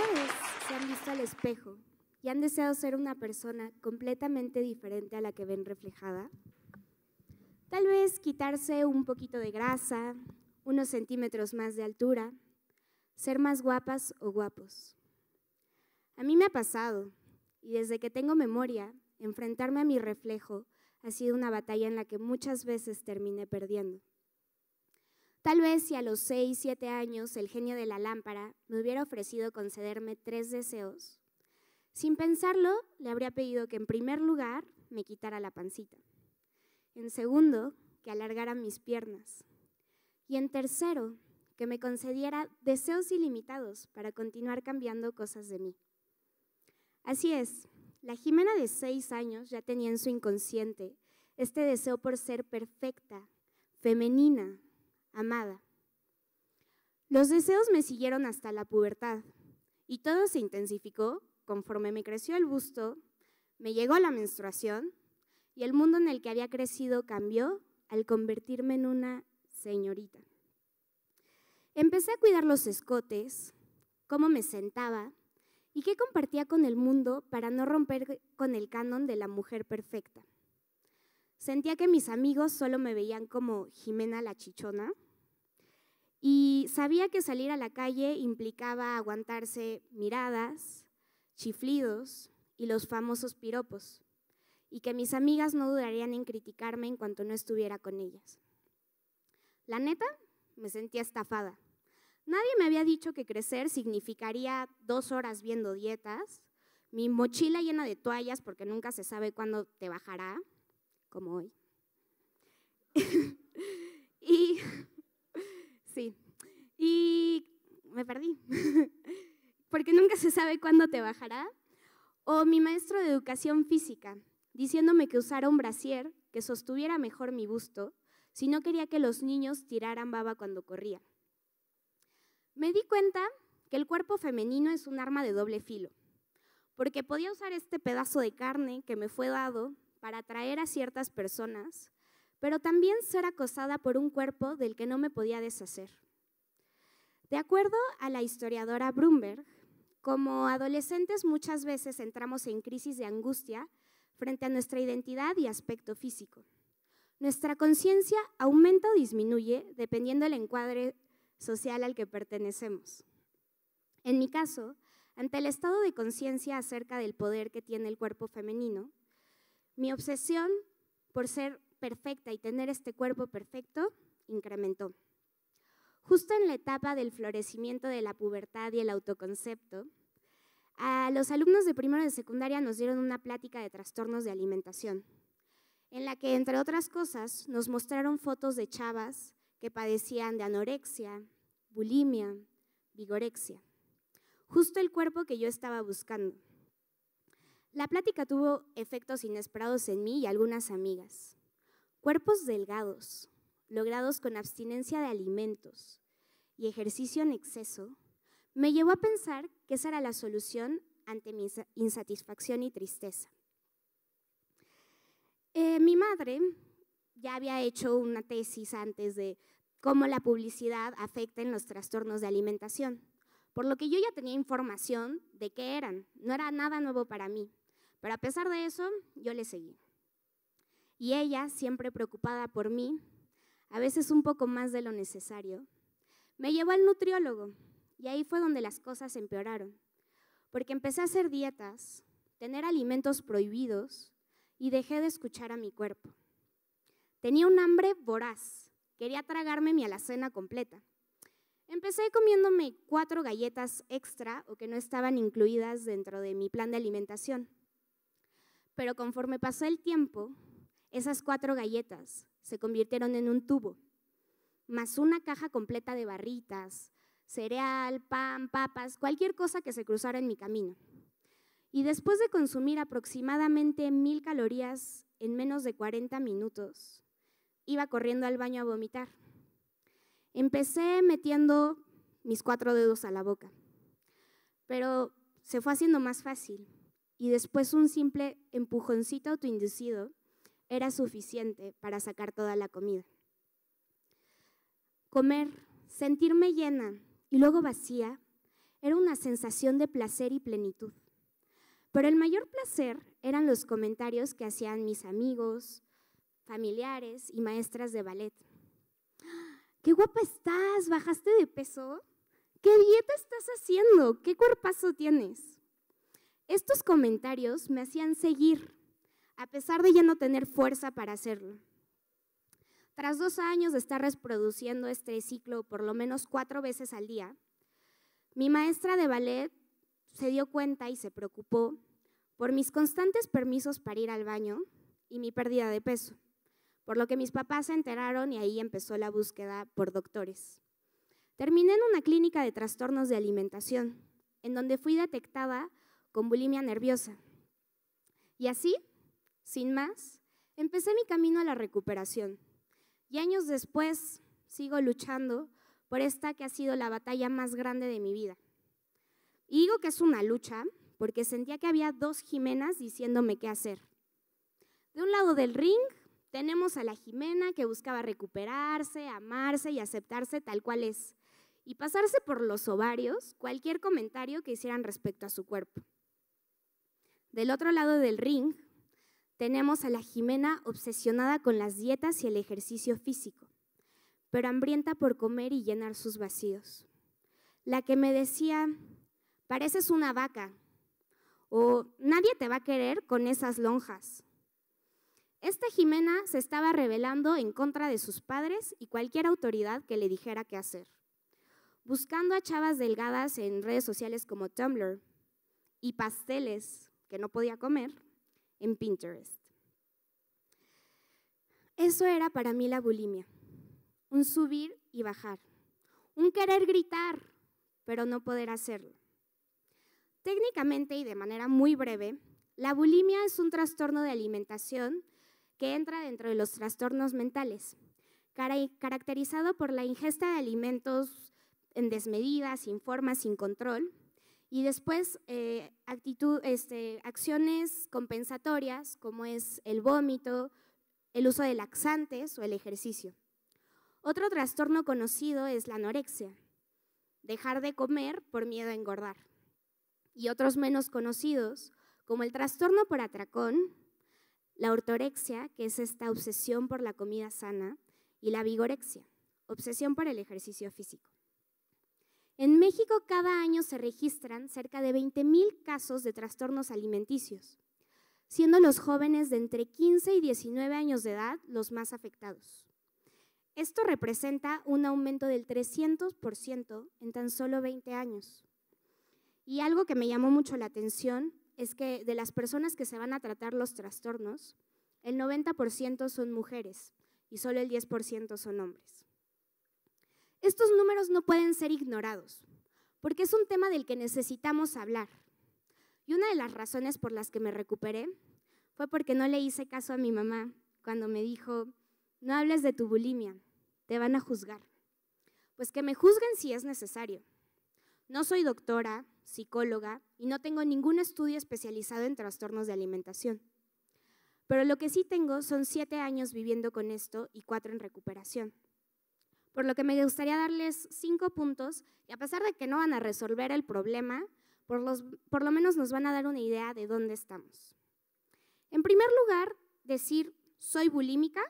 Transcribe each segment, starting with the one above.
Ustedes se han visto al espejo y han deseado ser una persona completamente diferente a la que ven reflejada. Tal vez quitarse un poquito de grasa, unos centímetros más de altura, ser más guapas o guapos. A mí me ha pasado, y desde que tengo memoria, enfrentarme a mi reflejo ha sido una batalla en la que muchas veces terminé perdiendo. Tal vez si a los seis, siete años el genio de la lámpara me hubiera ofrecido concederme tres deseos, sin pensarlo le habría pedido que en primer lugar me quitara la pancita, en segundo que alargara mis piernas y en tercero que me concediera deseos ilimitados para continuar cambiando cosas de mí. Así es, la Jimena de seis años ya tenía en su inconsciente este deseo por ser perfecta, femenina, amada. Los deseos me siguieron hasta la pubertad y todo se intensificó conforme me creció el busto, me llegó la menstruación y el mundo en el que había crecido cambió al convertirme en una señorita. Empecé a cuidar los escotes, cómo me sentaba y qué compartía con el mundo para no romper con el canon de la mujer perfecta. Sentía que mis amigos solo me veían como Jimena la chichona y sabía que salir a la calle implicaba aguantarse miradas, chiflidos y los famosos piropos, y que mis amigas no dudarían en criticarme en cuanto no estuviera con ellas. La neta, me sentía estafada. Nadie me había dicho que crecer significaría dos horas viendo dietas, mi mochila llena de toallas porque nunca se sabe cuándo te bajará, como hoy. y sí, y me perdí, porque nunca se sabe cuándo te bajará. O mi maestro de educación física, diciéndome que usara un brasier que sostuviera mejor mi busto, si no quería que los niños tiraran baba cuando corría. Me di cuenta que el cuerpo femenino es un arma de doble filo, porque podía usar este pedazo de carne que me fue dado para atraer a ciertas personas, pero también ser acosada por un cuerpo del que no me podía deshacer. De acuerdo a la historiadora Brumberg, como adolescentes muchas veces entramos en crisis de angustia frente a nuestra identidad y aspecto físico. Nuestra conciencia aumenta o disminuye dependiendo del encuadre social al que pertenecemos. En mi caso, ante el estado de conciencia acerca del poder que tiene el cuerpo femenino, mi obsesión por ser perfecta y tener este cuerpo perfecto incrementó. Justo en la etapa del florecimiento de la pubertad y el autoconcepto, a los alumnos de primero de secundaria nos dieron una plática de trastornos de alimentación, en la que, entre otras cosas, nos mostraron fotos de chavas que padecían de anorexia, bulimia, vigorexia, justo el cuerpo que yo estaba buscando. La plática tuvo efectos inesperados en mí y algunas amigas. Cuerpos delgados, logrados con abstinencia de alimentos y ejercicio en exceso, me llevó a pensar que esa era la solución ante mi insatisfacción y tristeza. Eh, mi madre ya había hecho una tesis antes de cómo la publicidad afecta en los trastornos de alimentación, por lo que yo ya tenía información de qué eran, no era nada nuevo para mí. Pero a pesar de eso, yo le seguí. Y ella, siempre preocupada por mí, a veces un poco más de lo necesario, me llevó al nutriólogo y ahí fue donde las cosas empeoraron, porque empecé a hacer dietas, tener alimentos prohibidos y dejé de escuchar a mi cuerpo. Tenía un hambre voraz, quería tragarme mi alacena completa. Empecé comiéndome cuatro galletas extra o que no estaban incluidas dentro de mi plan de alimentación. Pero conforme pasó el tiempo, esas cuatro galletas se convirtieron en un tubo, más una caja completa de barritas, cereal, pan, papas, cualquier cosa que se cruzara en mi camino. Y después de consumir aproximadamente mil calorías en menos de 40 minutos, iba corriendo al baño a vomitar. Empecé metiendo mis cuatro dedos a la boca, pero se fue haciendo más fácil y después un simple empujoncito autoinducido era suficiente para sacar toda la comida. Comer, sentirme llena y luego vacía, era una sensación de placer y plenitud. Pero el mayor placer eran los comentarios que hacían mis amigos, familiares y maestras de ballet. ¡Qué guapa estás! ¿Bajaste de peso? ¿Qué dieta estás haciendo? ¿Qué cuerpazo tienes? Estos comentarios me hacían seguir, a pesar de ya no tener fuerza para hacerlo. Tras dos años de estar reproduciendo este ciclo por lo menos cuatro veces al día, mi maestra de ballet se dio cuenta y se preocupó por mis constantes permisos para ir al baño y mi pérdida de peso, por lo que mis papás se enteraron y ahí empezó la búsqueda por doctores. Terminé en una clínica de trastornos de alimentación, en donde fui detectada con bulimia nerviosa. Y así, sin más, empecé mi camino a la recuperación. Y años después sigo luchando por esta que ha sido la batalla más grande de mi vida. Y digo que es una lucha porque sentía que había dos Jimenas diciéndome qué hacer. De un lado del ring tenemos a la Jimena que buscaba recuperarse, amarse y aceptarse tal cual es, y pasarse por los ovarios cualquier comentario que hicieran respecto a su cuerpo. Del otro lado del ring tenemos a la Jimena obsesionada con las dietas y el ejercicio físico, pero hambrienta por comer y llenar sus vacíos. La que me decía, pareces una vaca, o nadie te va a querer con esas lonjas. Esta Jimena se estaba rebelando en contra de sus padres y cualquier autoridad que le dijera qué hacer, buscando a chavas delgadas en redes sociales como Tumblr y pasteles que no podía comer en Pinterest. Eso era para mí la bulimia, un subir y bajar, un querer gritar, pero no poder hacerlo. Técnicamente y de manera muy breve, la bulimia es un trastorno de alimentación que entra dentro de los trastornos mentales, caracterizado por la ingesta de alimentos en desmedida, sin forma, sin control, y después, eh, este, acciones compensatorias, como es el vómito, el uso de laxantes o el ejercicio. Otro trastorno conocido es la anorexia, dejar de comer por miedo a engordar. Y otros menos conocidos, como el trastorno por atracón, la ortorexia, que es esta obsesión por la comida sana, y la vigorexia, obsesión por el ejercicio físico. En México cada año se registran cerca de 20.000 casos de trastornos alimenticios, siendo los jóvenes de entre 15 y 19 años de edad los más afectados. Esto representa un aumento del 300% en tan solo 20 años. Y algo que me llamó mucho la atención es que de las personas que se van a tratar los trastornos, el 90% son mujeres y solo el 10% son hombres. Estos números no pueden ser ignorados, porque es un tema del que necesitamos hablar. Y una de las razones por las que me recuperé fue porque no le hice caso a mi mamá cuando me dijo, no hables de tu bulimia, te van a juzgar. Pues que me juzguen si es necesario. No soy doctora, psicóloga y no tengo ningún estudio especializado en trastornos de alimentación. Pero lo que sí tengo son siete años viviendo con esto y cuatro en recuperación por lo que me gustaría darles cinco puntos y a pesar de que no van a resolver el problema, por, lo menos nos van a dar una idea de dónde estamos. En primer lugar, decir soy bulímica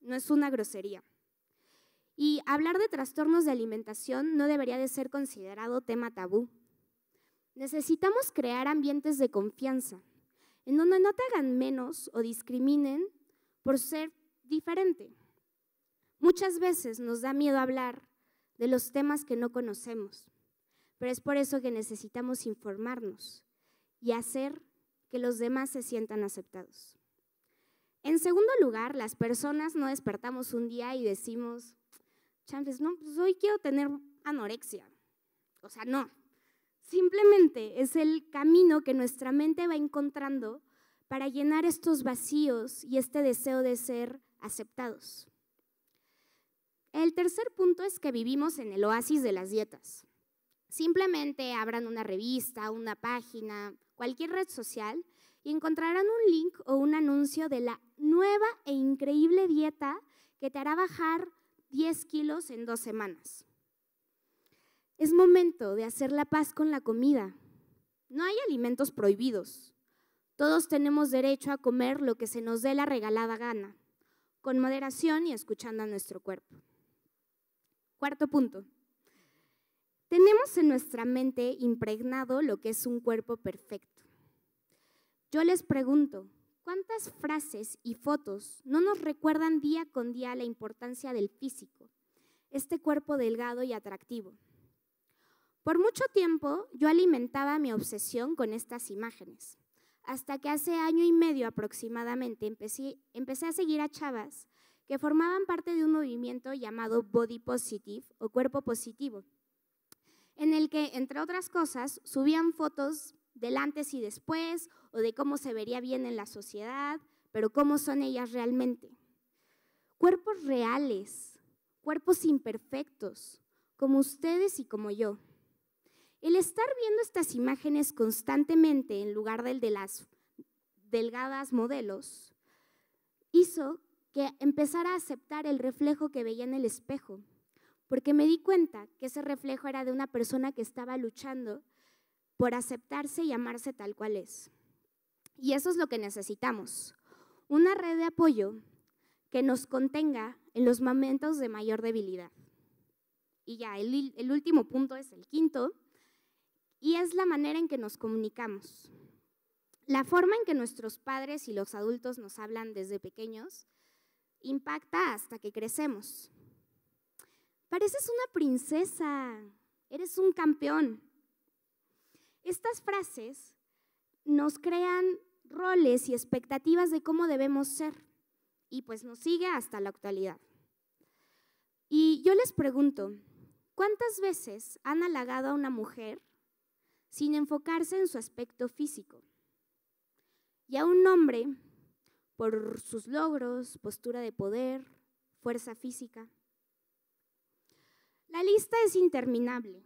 no es una grosería. Y hablar de trastornos de alimentación no debería de ser considerado tema tabú. Necesitamos crear ambientes de confianza, en donde no te hagan menos o discriminen por ser diferente. Muchas veces nos da miedo hablar de los temas que no conocemos, pero es por eso que necesitamos informarnos y hacer que los demás se sientan aceptados. En segundo lugar, las personas no despertamos un día y decimos, chances, no, pues hoy quiero tener anorexia. O sea, no. Simplemente es el camino que nuestra mente va encontrando para llenar estos vacíos y este deseo de ser aceptados. El tercer punto es que vivimos en el oasis de las dietas. Simplemente abran una revista, una página, cualquier red social y encontrarán un link o un anuncio de la nueva e increíble dieta que te hará bajar 10 kilos en dos semanas. Es momento de hacer la paz con la comida. No hay alimentos prohibidos. Todos tenemos derecho a comer lo que se nos dé la regalada gana, con moderación y escuchando a nuestro cuerpo. Cuarto punto. Tenemos en nuestra mente impregnado lo que es un cuerpo perfecto. Yo les pregunto, ¿cuántas frases y fotos no nos recuerdan día con día la importancia del físico, este cuerpo delgado y atractivo? Por mucho tiempo yo alimentaba mi obsesión con estas imágenes, hasta que hace año y medio aproximadamente empecé, a seguir a chavas que formaban parte de un movimiento llamado Body Positive o Cuerpo Positivo, en el que, entre otras cosas, subían fotos del antes y después o de cómo se vería bien en la sociedad, pero cómo son ellas realmente. Cuerpos reales, cuerpos imperfectos, como ustedes y como yo. El estar viendo estas imágenes constantemente en lugar del de las delgadas modelos hizo que empezara a aceptar el reflejo que veía en el espejo, porque me di cuenta que ese reflejo era de una persona que estaba luchando por aceptarse y amarse tal cual es. Y eso es lo que necesitamos, una red de apoyo que nos contenga en los momentos de mayor debilidad. Y ya, el, el último punto es el quinto, y es la manera en que nos comunicamos. La forma en que nuestros padres y los adultos nos hablan desde pequeños impacta hasta que crecemos. Pareces una princesa, eres un campeón. Estas frases nos crean roles y expectativas de cómo debemos ser y pues nos sigue hasta la actualidad. Y yo les pregunto, ¿cuántas veces han halagado a una mujer sin enfocarse en su aspecto físico? Y a un hombre por sus logros, postura de poder, fuerza física. La lista es interminable,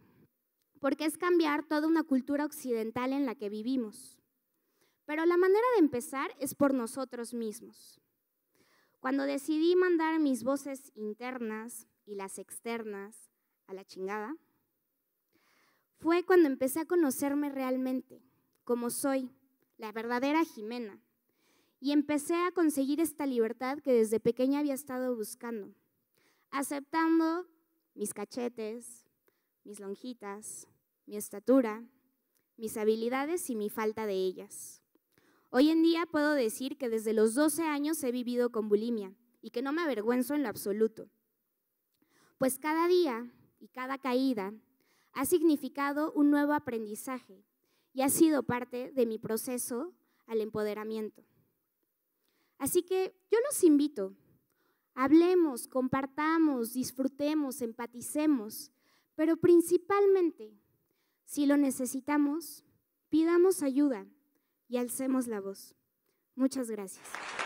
porque es cambiar toda una cultura occidental en la que vivimos. Pero la manera de empezar es por nosotros mismos. Cuando decidí mandar mis voces internas y las externas a la chingada, fue cuando empecé a conocerme realmente, como soy, la verdadera Jimena, y empecé a conseguir esta libertad que desde pequeña había estado buscando, aceptando mis cachetes, mis lonjitas, mi estatura, mis habilidades y mi falta de ellas. Hoy en día puedo decir que desde los 12 años he vivido con bulimia y que no me avergüenzo en lo absoluto, pues cada día y cada caída ha significado un nuevo aprendizaje y ha sido parte de mi proceso al empoderamiento. Así que yo los invito, hablemos, compartamos, disfrutemos, empaticemos, pero principalmente, si lo necesitamos, pidamos ayuda y alcemos la voz. Muchas gracias.